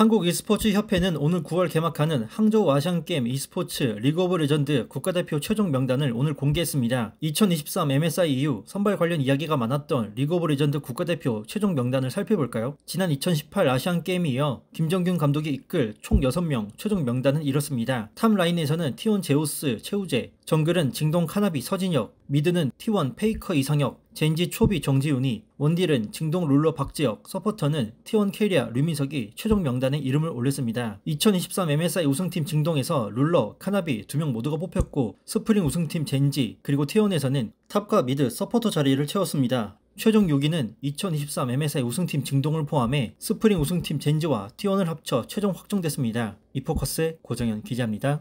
한국 e스포츠 협회는 오늘 9월 개막하는 항저우 아시안게임 e스포츠 리그 오브 레전드 국가대표 최종 명단을 오늘 공개했습니다. 2023 MSI 이후 선발 관련 이야기가 많았던 리그 오브 레전드 국가대표 최종 명단을 살펴볼까요? 지난 2018 아시안게임에 이어 김정균 감독이 이끌 총 6명 최종 명단은 이렇습니다. 탑 라인에서는 티온 제우스, 최우재, 정글은 징동 카나비, 서진혁, 미드는 T1 페이커 이상혁, 젠지 초비 정지훈이 원딜은 증동 룰러 박재혁, 서포터는 T1 캐리아 류민석이 최종 명단에 이름을 올렸습니다. 2023 MSI 우승팀 증동에서 룰러, 카나비 두 명 모두가 뽑혔고 스프링 우승팀 젠지 그리고 T1에서는 탑과 미드 서포터 자리를 채웠습니다. 최종 6위는 2023 MSI 우승팀 증동을 포함해 스프링 우승팀 젠지와 T1을 합쳐 최종 확정됐습니다. 이포커스 고정현 기자입니다.